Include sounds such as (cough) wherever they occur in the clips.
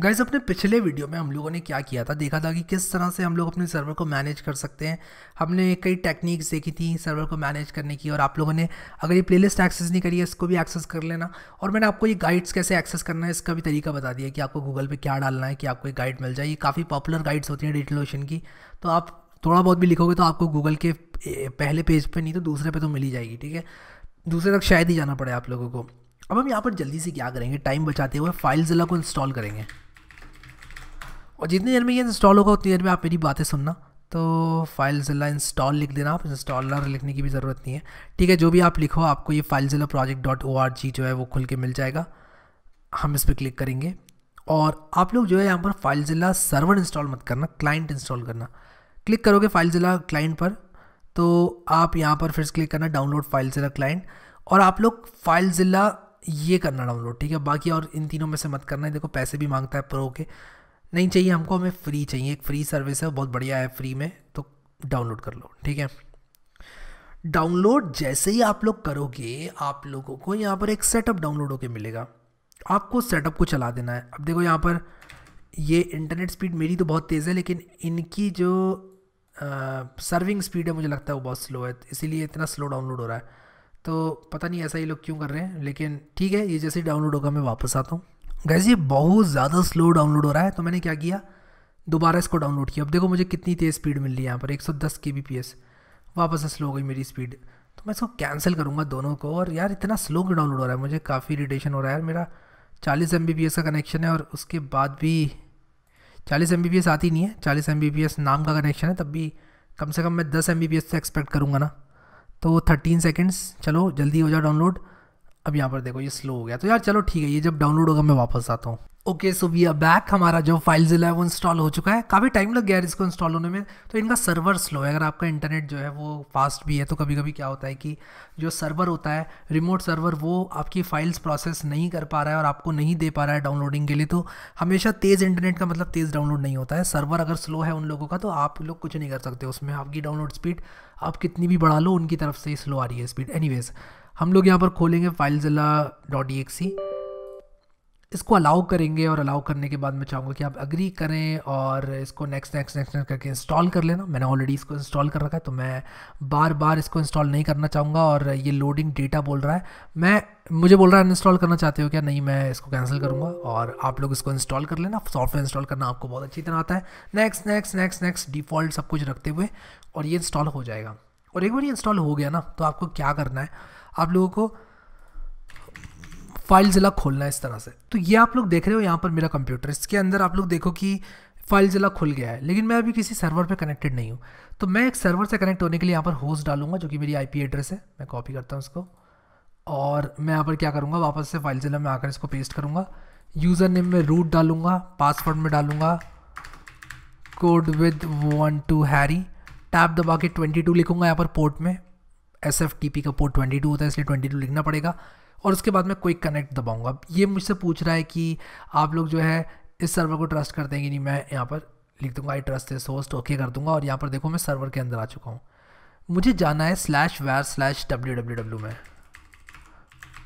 guys अपने पिछले video में हम लोगों ने क्या किया था देखा था कि किस तरह से हम लोग अपने सर्वर को मैनेज कर सकते हैं हमने कई टेक्निक्स देखी थी सर्वर को मैनेज करने की और आप लोगों ने अगर ये प्लेलिस्ट एक्सेस नहीं करी है इसको भी एक्सेस कर लेना और मैंने आपको ये गाइड्स कैसे एक्सेस करना है इसका भी तरीका बता दिया कि आपको गूगल पर क्या डालना है कि आपको एक गाइड मिल जाए ये काफ़ी पॉपुलर गाइड्स होती हैं ओशन की तो आप थोड़ा बहुत भी लिखोगे तो आपको गूगल के पहले पेज पर नहीं तो दूसरे पर तो मिल ही जाएगी ठीक है दूसरे तक शायद ही जाना पड़े आप लोगों को अब हम यहाँ पर जल्दी से क्या करेंगे टाइम बचाते हुए फाइल ज़िला को इंस्टॉल करेंगे और जितनी देर में ये इंस्टॉल होगा उतनी देर में आप मेरी बातें सुनना तो फाइल ज़िला इंस्टॉल लिख देना आप इंस्टॉलर लिखने की भी ज़रूरत नहीं है ठीक है जो भी आप लिखो आपको ये FileZilla project dot O R G जो है वो खुल के मिल जाएगा हम इस पर क्लिक करेंगे और आप लोग जो है यहाँ पर फाइल ज़िला सर्वर इंस्टॉल मत करना क्लाइंट इंस्टॉल करना क्लिक करोगे फाइल ज़िला क्लाइंट पर तो आप यहाँ पर फिर क्लिक करना डाउनलोड फाइल ज़िला क्लाइंट और आप लोग फाइल ज़िला ये करना डाउनलोड ठीक है बाकी और इन तीनों में से मत करना है देखो पैसे भी मांगता है प्रो के नहीं चाहिए हमको हमें फ्री चाहिए एक फ्री सर्विस है बहुत बढ़िया है फ्री में तो डाउनलोड कर लो ठीक है डाउनलोड जैसे ही आप लोग करोगे आप लोगों को यहाँ पर एक सेटअप डाउनलोड होकर मिलेगा आपको सेटअप को चला देना है अब देखो यहाँ पर ये इंटरनेट स्पीड मेरी तो बहुत तेज़ है लेकिन इनकी जो सर्विंग स्पीड है मुझे लगता है वो बहुत स्लो है इसीलिए इतना स्लो डाउनलोड हो रहा है तो पता नहीं ऐसा ये लोग क्यों कर रहे हैं लेकिन ठीक है ये जैसे डाउनलोड होगा मैं वापस आता हूँ गैस ये बहुत ज़्यादा स्लो डाउनलोड हो रहा है तो मैंने क्या किया दोबारा इसको डाउनलोड किया अब देखो मुझे कितनी तेज़ स्पीड मिल रही है यहाँ पर एक सौ दस के बी पी एस वापस स्लो हो गई मेरी स्पीड तो मैं इसको कैंसिल करूँगा दोनों को और यार इतना स्लो क्यों डाउनलोड हो रहा है मुझे काफ़ी इरीटेशन हो रहा है यार मेरा चालीस एम बी एस का कनेक्शन है और उसके बाद भी चालीस एम बी एस आती नहीं है चालीस एम बी पी एस नाम का कनेक्शन है तब भी कम से कम मैं दस एम बी एस से एक्सपेक्ट करूँगा ना तो थर्टीन सेकेंड्स चलो जल्दी हो जाओ डाउनलोड अब यहाँ पर देखो ये स्लो हो गया तो यार चलो ठीक है ये जब डाउनलोड होगा मैं वापस आता हूँ okay so we are back हमारा जो फाइल जिला है वो इंस्टॉल हो चुका है काफ़ी टाइम लग गया है इसको इंस्टॉल होने में तो इनका सर्वर स्लो है अगर आपका इंटरनेट जो है वो फास्ट भी है तो कभी कभी क्या होता है कि जो सर्वर होता है रिमोट सर्वर वो आपकी फाइल्स प्रोसेस नहीं कर पा रहा है और आपको नहीं दे पा रहा है डाउनलोडिंग के लिए तो हमेशा तेज़ इंटरनेट का मतलब तेज़ डाउनलोड नहीं होता है सर्वर अगर स्लो है उन लोगों का तो आप लोग कुछ नहीं कर सकते उसमें आपकी डाउनलोड स्पीड आप कितनी भी बढ़ा लो उनकी तरफ से स्लो आ रही है स्पीड एनीवेज़ हम लोग यहाँ पर खोलेंगे फाइल ज़िला डॉट ई इसको अलाउ करेंगे और अलाउ करने के बाद मैं चाहूँगा कि आप अग्री करें और इसको नेक्स्ट नेक्स्ट नेक्स्ट नेक्स्ट करके इंस्टॉल कर लेना मैंने ऑलरेडी इसको इंस्टॉल कर रखा है तो मैं बार बार इसको इंस्टॉल नहीं करना चाहूँगा और ये लोडिंग डेटा बोल रहा है मैं मुझे बोल रहा है अनइंस्टॉल करना चाहते हो क्या नहीं मैं इसको कैंसिल करूँगा और आप लोग इसको इंस्टॉल कर लेना सॉफ्टवेयर इंस्टॉल करना आपको बहुत अच्छी तरह आता है next next next next default सब कुछ रखते हुए और ये इंस्टॉल हो जाएगा और एक बार ये इंस्टॉल हो गया ना तो आपको क्या करना है आप लोगों को फाइल ज़िला खोलना है इस तरह से तो ये आप लोग देख रहे हो यहाँ पर मेरा कंप्यूटर इसके अंदर आप लोग देखो कि फाइल ज़िला खुल गया है लेकिन मैं अभी किसी सर्वर पे कनेक्टेड नहीं हूँ तो मैं एक सर्वर से कनेक्ट होने के लिए यहाँ पर होस्ट डालूंगा जो कि मेरी आईपी एड्रेस है मैं कॉपी करता हूँ उसको और मैं यहाँ पर क्या करूँगा वापस से फाइल ज़िला में आकर इसको पेस्ट करूँगा यूज़र नेम में रूट डालूंगा पासवर्ड में डालूंगा code with one two Harry tab दबा के ट्वेंटी टू लिखूँगा यहाँ पर पोर्ट में एस एफ टी पी का पोर्ट ट्वेंटी टू होता है इसलिए ट्वेंटी टू लिखना पड़ेगा और उसके बाद मैं क्विक कनेक्ट दबाऊंगा अब ये मुझसे पूछ रहा है कि आप लोग जो है इस सर्वर को ट्रस्ट करते हैं कि नहीं मैं यहाँ पर लिख दूंगा I trust this host okay कर दूंगा और यहाँ पर देखो मैं सर्वर के अंदर आ चुका हूँ मुझे जाना है स्लैश वैर स्लैश डब्ल्यू डब्ल्यू डब्ल्यू में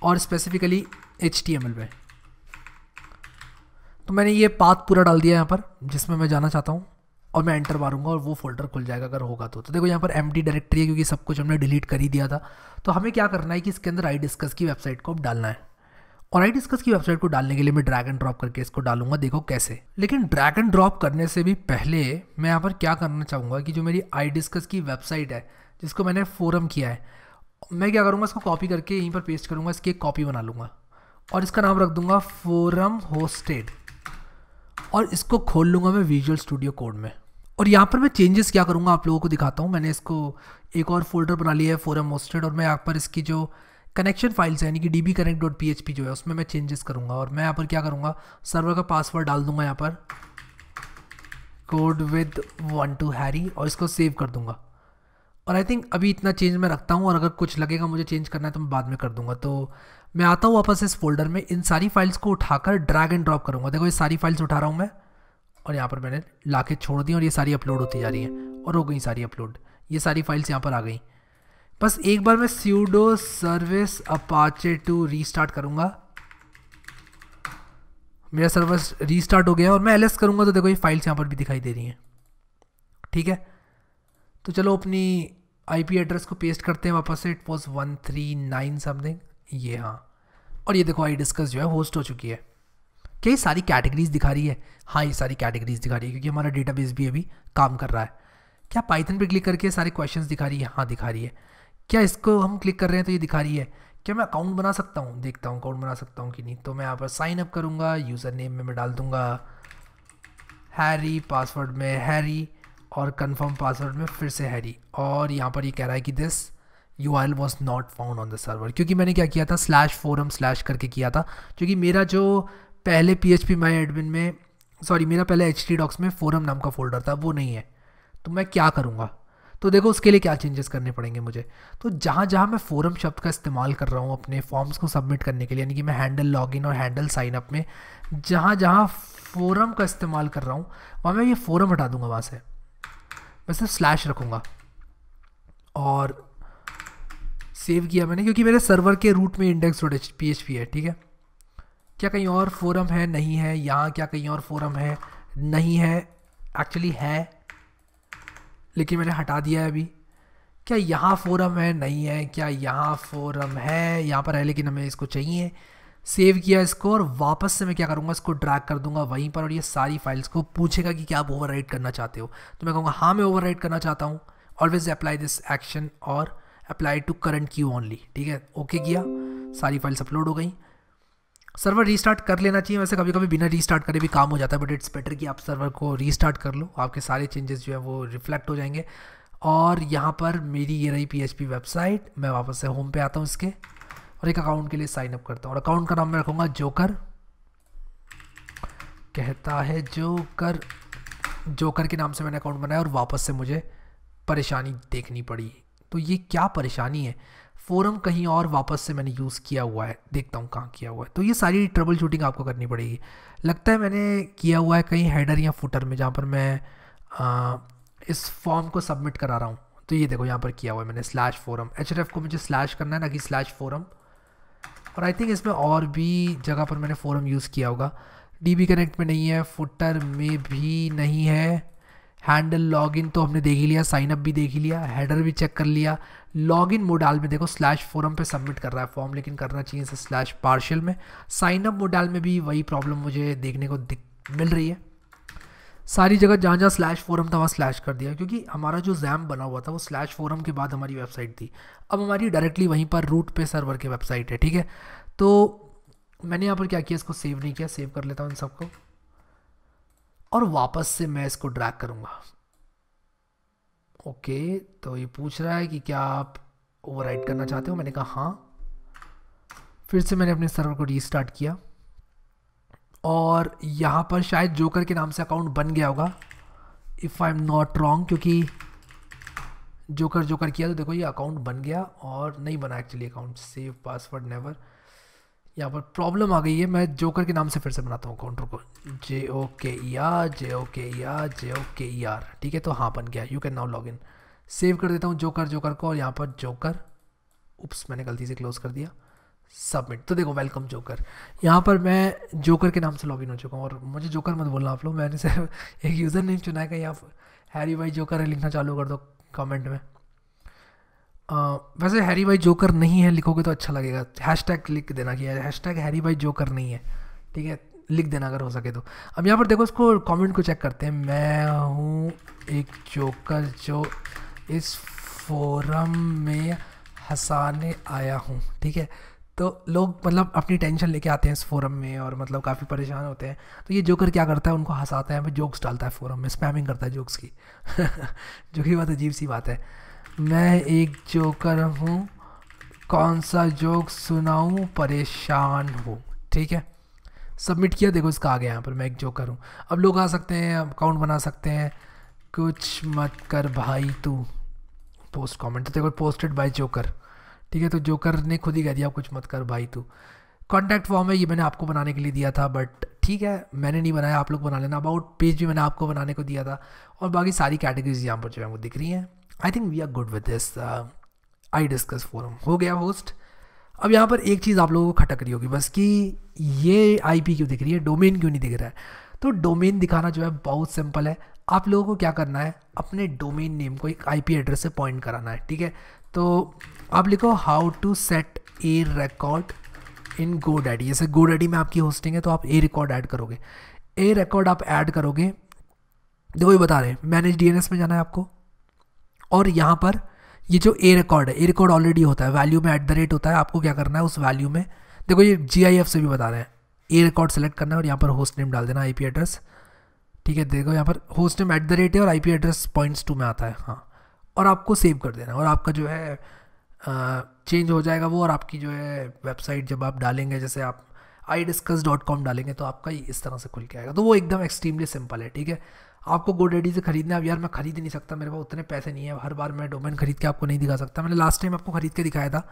और specifically H T M L में तो मैंने ये पाथ पूरा डाल दिया यहाँ पर जिसमें मैं जाना चाहता हूँ और मैं एंटर मारूंगा और वो फोल्डर खुल जाएगा अगर होगा तो तो देखो यहाँ पर एम डायरेक्टरी है क्योंकि सब कुछ हमने डिलीट कर ही दिया था तो हमें क्या करना है कि इसके अंदर आई डिस्कस की वेबसाइट को अब डालना है और आई डिस्कस की वेबसाइट को डालने के लिए मैं ड्रैग एंड ड्रॉप करके इसको डालूंगा देखो कैसे लेकिन ड्रैग एंड ड्रॉप करने से भी पहले मैं यहाँ पर क्या करना चाहूँगा कि जो मेरी आई डिस्कस की वेबसाइट है जिसको मैंने फोरम किया है मैं क्या करूँगा इसको कॉपी करके यहीं पर पेस्ट करूँगा इसकी एक कॉपी बना लूँगा और इसका नाम रख दूँगा फोरम होस्टेड और इसको खोल लूँगा मैं विजुअल स्टूडियो कोड में और यहाँ पर मैं चेंजेस क्या करूँगा आप लोगों को दिखाता हूँ मैंने इसको एक और फोल्डर बना लिया है फोरम होस्टेड और मैं यहाँ पर इसकी जो कनेक्शन फाइल्स है यानी कि D B connect dot P H P जो है उसमें मैं चेंजेस करूँगा और मैं यहाँ पर क्या करूँगा सर्वर का पासवर्ड डाल दूँगा यहाँ पर code with one two Harry और इसको सेव कर दूँगा और आई थिंक अभी इतना चेंज मैं रखता हूँ और अगर कुछ लगेगा मुझे चेंज करना है तो मैं बाद में कर दूंगा तो मैं आता हूँ वापस इस फोल्डर में इन सारी फाइल्स को उठाकर ड्रैग एंड ड्रॉप करूँगा देखो ये सारी फाइल्स उठा रहा हूँ मैं और यहाँ पर मैंने ला छोड़ दी और ये सारी अपलोड होती जा रही है और हो गई सारी अपलोड ये सारी फाइल्स यहाँ पर आ गई बस एक बार मैं sudo service Apache two restart करूँगा मेरा सर्विस रीस्टार्ट हो गया और मैं एल एस करूँगा तो देखो ये फाइल्स यहाँ पर भी दिखाई दे रही हैं ठीक है तो चलो अपनी आईपी एड्रेस को पेस्ट करते हैं वापस से it was one three nine something ये हाँ और ये देखो आई डिस्कस जो है होस्ट हो चुकी है ये सारी कैटेगरीज दिखा रही है हाँ ये सारी कैटेगरीज दिखा रही है क्योंकि हमारा डेटा भी अभी काम कर रहा है क्या पाइथन पर क्लिक करके सारे क्वेश्चन दिखा रही है हाँ दिखा रही है क्या इसको हम क्लिक कर रहे हैं तो ये दिखा रही है क्या मैं अकाउंट बना सकता हूँ देखता हूँ अकाउंट बना सकता हूँ कि नहीं तो मैं यहाँ पर साइन अप करूँगा यूज़र नेम में मैं डाल दूँगा हैरी पासवर्ड में हैरी और कंफर्म पासवर्ड में फिर से हैरी और यहाँ पर ये यह कह रहा है कि this U R was not found on the server क्योंकि मैंने क्या किया था स्लैश फोरम स्लैश करके किया था क्योंकि मेरा जो पहले P H P my admin में सॉरी मेरा पहले एच टी डॉक्स में फोरम नाम का फोल्डर था वो नहीं है तो मैं क्या करूँगा तो देखो उसके लिए क्या चेंजेस करने पड़ेंगे मुझे तो जहाँ जहाँ मैं फोरम शब्द का इस्तेमाल कर रहा हूँ अपने फॉर्म्स को सबमिट करने के लिए यानी कि मैं हैंडल लॉगिन और हैंडल साइनअप में जहाँ जहाँ फोरम का इस्तेमाल कर रहा हूँ वहाँ मैं ये फोरम हटा दूंगा वहाँ से मैं सिर्फ स्लैश रखूँगा और सेव किया मैंने क्योंकि मेरे सर्वर के रूट में इंडेक्स डॉट पी है ठीक है क्या कहीं और फोरम है नहीं है यहाँ क्या कहीं और फोरम है नहीं है एक्चुअली है लेकिन मैंने हटा दिया है अभी क्या यहाँ फोरम है नहीं है क्या यहाँ फोरम है यहाँ पर है लेकिन हमें इसको चाहिए सेव किया इसको और वापस से मैं क्या करूँगा इसको ड्रैग कर दूंगा वहीं पर और ये सारी फाइल्स को पूछेगा कि क्या आप ओवर करना चाहते हो तो मैं कहूँगा हाँ मैं ओवर करना चाहता हूँ ऑलवेज अप्लाई दिस एक्शन और apply to current queue only ठीक है ओके किया सारी फाइल्स अपलोड हो गई सर्वर रीस्टार्ट कर लेना चाहिए वैसे कभी कभी बिना रीस्टार्ट करे भी काम हो जाता है बट इट्स बेटर कि आप सर्वर को रीस्टार्ट कर लो आपके सारे चेंजेस जो है वो रिफ्लेक्ट हो जाएंगे और यहाँ पर मेरी ये रही पी वेबसाइट मैं वापस से होम पे आता हूँ इसके और एक अकाउंट के लिए साइन अप करता हूँ और अकाउंट का नाम मैं रखूँगा जोकर कहता है जोकर जोकर के नाम से मैंने अकाउंट बनाया और वापस से मुझे परेशानी देखनी पड़ी तो ये क्या परेशानी है फोरम कहीं और वापस से मैंने यूज़ किया हुआ है देखता हूँ कहाँ किया हुआ है तो ये सारी ट्रबल शूटिंग आपको करनी पड़ेगी लगता है मैंने किया हुआ है कहीं हेडर या फुटर में जहाँ पर मैं आ, इस फॉर्म को सबमिट करा रहा हूँ तो ये देखो यहाँ पर किया हुआ है मैंने स्लैश फोरम एच को मुझे स्लैश करना है ना कि स्लैश फोरम और आई थिंक इसमें और भी जगह पर मैंने फोरम यूज़ किया होगा डी कनेक्ट में नहीं है फुटर में भी नहीं है हैंडल लॉगिन तो हमने देख ही लिया साइनअप भी देख ही लिया हेडर भी चेक कर लिया लॉगिन मोडाल में देखो स्लैश फोरम पे सबमिट कर रहा है फॉर्म लेकिन करना चाहिए इसे स्लैश पार्शल में साइनअप मोडाल में भी वही प्रॉब्लम मुझे देखने को दिख मिल रही है सारी जगह जहाँ जहाँ स्लैश फोरम था वहाँ स्लैश कर दिया क्योंकि हमारा जो जैम बना हुआ था वो स्लैश फोरम के बाद हमारी वेबसाइट थी अब हमारी डायरेक्टली वहीं पर रूट पे सर्वर की वेबसाइट है ठीक है तो मैंने यहाँ पर क्या किया इसको सेव नहीं किया सेव कर लेता हूँ इन सबको और वापस से मैं इसको ड्रैग करूँगा ओके तो ये पूछ रहा है कि क्या आप ओवर करना चाहते हो मैंने कहा हाँ फिर से मैंने अपने सर्वर को रीस्टार्ट किया और यहाँ पर शायद जोकर के नाम से अकाउंट बन गया होगा if I am not wrong क्योंकि जोकर जोकर किया तो देखो ये अकाउंट बन गया और नहीं बना actually account save password never यहाँ पर प्रॉब्लम आ गई है मैं जोकर के नाम से फिर से बनाता हूँ काउंटर को जे ओ के ई आर जे ओ के ई आर जे ओ के ई आर ठीक है तो हाँ बन गया you can now log in save कर देता हूँ जोकर जोकर को और यहाँ पर जोकर उप्स मैंने गलती से क्लोज कर दिया सबमिट तो देखो वेलकम जोकर यहाँ पर मैं जोकर के नाम से लॉगिन हो चुका हूँ और मुझे जोकर मत बोलना आप लोग मैंने सिर्फ (laughs) एक यूज़र नेम चुना है कहीं आप हैरी भाई जोकर लिखना चालू कर दो कमेंट में Uh, वैसे हैरी भाई जोकर नहीं है लिखोगे तो अच्छा लगेगा हैश टैग लिख देना कि हैश टैग हैरी भाई जोकर नहीं है ठीक है लिख देना अगर हो सके तो अब यहाँ पर देखो इसको कमेंट को चेक करते हैं मैं हूँ एक जोकर जो इस फोरम में हंसाने आया हूँ ठीक है तो लोग मतलब अपनी टेंशन लेके आते हैं इस फोरम में और मतलब काफ़ी परेशान होते हैं तो ये जोकर क्या करता है उनको हंसाता है जोक्स डालता है फोरम में स्पैमिंग करता है जोक्स की (laughs) जो कि बहुत अजीब सी बात है मैं एक जोकर हूँ कौन सा जोक सुनाऊँ परेशान हूँ ठीक है सबमिट किया देखो इसका आ गया यहाँ पर मैं एक जोकर हूँ अब लोग आ सकते हैं अकाउंट बना सकते हैं कुछ मत कर भाई तू पोस्ट कमेंट तो देखो पोस्टेड बाय जोकर ठीक है तो जोकर ने खुद ही कह दिया कुछ मत कर भाई तू कॉन्टैक्ट फॉर्म है ये मैंने आपको बनाने के लिए दिया था बट ठीक है मैंने नहीं बनाया आप लोग बना लेना अबाउट पेज भी मैंने आपको बनाने को दिया था और बाकी सारी कैटेगरीज यहाँ पर जो है वो दिख रही हैं I think we are good with this I discuss forum हो गया होस्ट अब यहाँ पर एक चीज़ आप लोगों को खटक रही होगी बस कि ये आई क्यों दिख रही है डोमेन क्यों नहीं दिख रहा है तो डोमेन दिखाना जो है बहुत सिंपल है आप लोगों को क्या करना है अपने डोमेन नेम को एक आई एड्रेस से पॉइंट कराना है ठीक है तो आप लिखो how to set A record in GoDaddy जैसे गो डैडी में आपकी होस्टिंग है तो आप ए रिकॉर्ड ऐड करोगे ए रिकॉर्ड आप ऐड करोगे देखो ये बता रहे मैनेज डी में जाना है आपको और यहाँ पर ये जो ए रिकॉर्ड है ए रिकॉर्ड ऑलरेडी होता है वैल्यू में एट द रेट होता है आपको क्या करना है उस वैल्यू में देखो ये जी से भी बता रहे हैं ए रिकॉर्ड सेलेक्ट करना है और यहाँ पर होस्ट नेम डाल देना आई एड्रेस ठीक है देखो यहाँ पर host name at the rate है और आई एड्रेस पॉइंट्स टू में आता है हाँ और आपको सेव कर देना और आपका जो है चेंज हो जाएगा वो और आपकी जो है वेबसाइट जब आप डालेंगे जैसे आप आई डिस्कस डॉट कॉम डालेंगे तो आपका इस तरह से खुल के आएगा तो वो एकदम एक्सट्रीमली सिंपल है ठीक है आपको डेडी से खरीदना है अब यार मैं खरीद नहीं सकता मेरे पास उतने पैसे नहीं है हर बार मैं डोमेन खरीद के आपको नहीं दिखा सकता मैंने लास्ट टाइम आपको खरीद के दिखाया था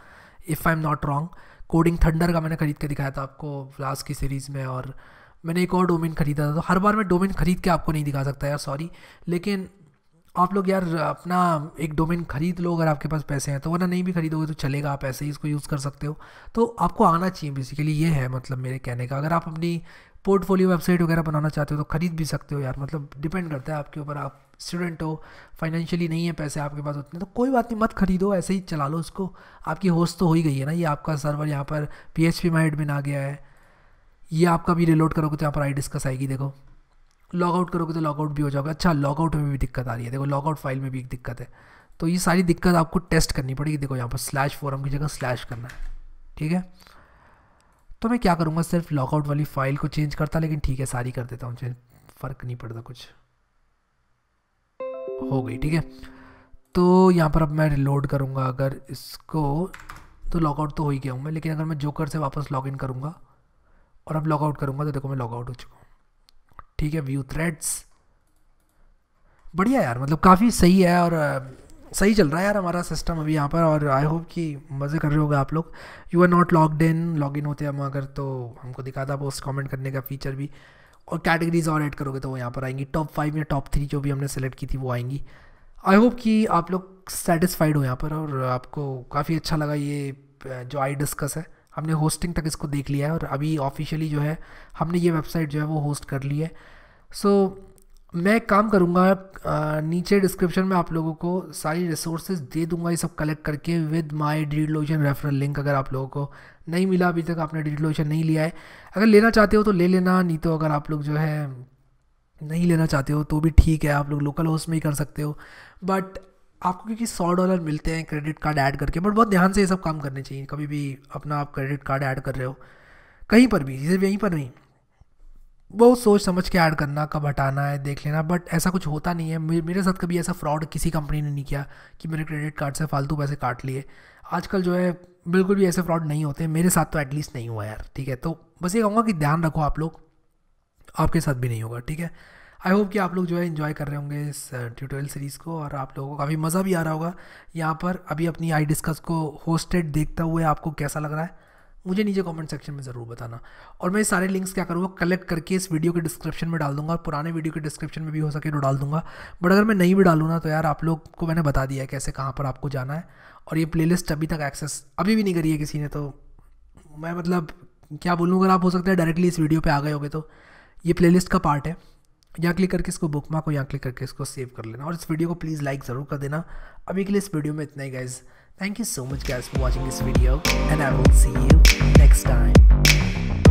if I am not wrong coding thunder का मैंने खरीद के दिखाया था आपको लास्ट की सीरीज़ में और मैंने एक और डोमेन खरीदा था तो हर बार मैं डोमेन खरीद के आपको नहीं दिखा सकता यार सॉरी लेकिन आप लोग यार अपना एक डोमेन ख़रीद लो अगर आपके पास पैसे हैं तो वरना नहीं भी खरीदोगे तो चलेगा आप ऐसे ही इसको यूज़ कर सकते हो तो आपको आना चाहिए बेसिकली ये है मतलब मेरे कहने का अगर आप अपनी पोर्टफोलियो वेबसाइट वगैरह बनाना चाहते हो तो ख़रीद भी सकते हो यार मतलब डिपेंड करता है आपके ऊपर आप स्टूडेंट हो फाइनेंशियली नहीं है पैसे आपके पास उतने तो कोई बात नहीं मत खरीदो ऐसे ही चला लो उसको आपकी होस्ट तो हो ही गई है ना ये आपका सर्वर यहाँ पर P H P my admin आ गया है ये आपका भी रिलोड करोगे तो यहाँ पर आई डिस्कस आएगी देखो लॉगआउट करोगे तो लॉगआउट भी हो जाओगे अच्छा लॉगआउट में भी दिक्कत आ रही है देखो लॉगआउट फाइल में भी एक दिक्कत है तो ये सारी दिक्कत आपको टेस्ट करनी पड़ेगी देखो यहाँ पर स्लैश फोरम की जगह स्लैश करना है ठीक है तो मैं क्या करूँगा सिर्फ लॉकआउट वाली फ़ाइल को चेंज करता लेकिन ठीक है सारी कर देता हूँ चेंज फ़र्क नहीं पड़ता कुछ हो गई ठीक है तो यहाँ पर अब मैं रिलोड करूँगा अगर इसको तो लॉकआउट तो हो ही गया हूँ मैं लेकिन अगर मैं जोकर से वापस लॉग इन करूँगा और अब लॉगआउट करूँगा तो देखो मैं लॉगआउट हो चुका हूँ ठीक है व्यू थ्रेड्स बढ़िया यार मतलब काफ़ी सही है और सही चल रहा है यार हमारा सिस्टम अभी यहाँ पर और आई होप कि मज़े कर रहे होगा आप लोग you are not log in log in होते हम अगर तो हमको दिखा था पोस्ट कमेंट करने का फीचर भी और कैटेगरीज और ऐड करोगे तो वो यहाँ पर आएंगी टॉप फाइव या टॉप थ्री जो भी हमने सेलेक्ट की थी वो आएंगी आई होप कि आप लोग सेटिस्फाइड हो यहाँ पर और आपको काफ़ी अच्छा लगा ये जो आई डिस्कस है हमने होस्टिंग तक इसको देख लिया है और अभी ऑफिशियली जो है हमने ये वेबसाइट जो है वो होस्ट कर ली है सो so, मैं काम करूँगा नीचे डिस्क्रिप्शन में आप लोगों को सारी रिसोर्सेज दे दूंगा ये सब कलेक्ट करके विद माय ड्रीड लोशन रेफरल लिंक अगर आप लोगों को नहीं मिला अभी तक आपने ड्रीड लोशन नहीं लिया है अगर लेना चाहते हो तो ले लेना नहीं तो अगर आप लोग जो है नहीं लेना चाहते हो तो भी ठीक है आप लोग लोकल हाउस में ही कर सकते हो बट आपको क्योंकि सौ डॉलर मिलते हैं क्रेडिट कार्ड ऐड करके बट बहुत ध्यान से ये सब काम करने चाहिए कभी भी अपना आप क्रेडिट कार्ड ऐड कर रहे हो कहीं पर भी सिर्फ यहीं पर नहीं वो सोच समझ के ऐड करना कब हटाना है देख लेना बट ऐसा कुछ होता नहीं है मेरे साथ कभी ऐसा फ्रॉड किसी कंपनी ने नहीं किया कि मेरे क्रेडिट कार्ड से फालतू पैसे काट लिए आजकल जो है बिल्कुल भी ऐसे फ्रॉड नहीं होते मेरे साथ तो एटलीस्ट नहीं हुआ यार ठीक है तो बस ये कहूँगा कि ध्यान रखो आप लोग आपके साथ भी नहीं होगा ठीक है आई होप कि आप लोग जो है इन्जॉय कर रहे होंगे इस ट्यूटोरियल सीरीज़ को और आप लोगों को काफ़ी मज़ा भी आ रहा होगा यहाँ पर अभी अपनी आई डिस्कस को होस्टेड देखता हुए आपको कैसा लग रहा है मुझे नीचे कमेंट सेक्शन में ज़रूर बताना और मैं सारे लिंक्स क्या करूँगा कलेक्ट करके इस वीडियो के डिस्क्रिप्शन में डाल दूंगा और पुराने वीडियो के डिस्क्रिप्शन में भी हो सके तो डाल दूंगा बट अगर मैं नहीं भी डालूँ ना तो यार आप लोग को मैंने बता दिया है कैसे कहाँ पर आपको जाना है और ये प्ले अभी तक एक्सेस अभी भी नहीं करी है किसी ने तो मैं मतलब क्या बोलूँ अगर आप हो सकता है डायरेक्टली इस वीडियो पर आ गए होगे तो ये प्ले का पार्ट है यहाँ क्लिक करके इसको बुक मार्क और यहाँ क्लिक करके इसको सेव कर लेना और इस वीडियो को प्लीज़ लाइक ज़रूर कर देना अभी के लिए इस वीडियो में इतना ही guys thank you so much guys for watching this video and I will see you next time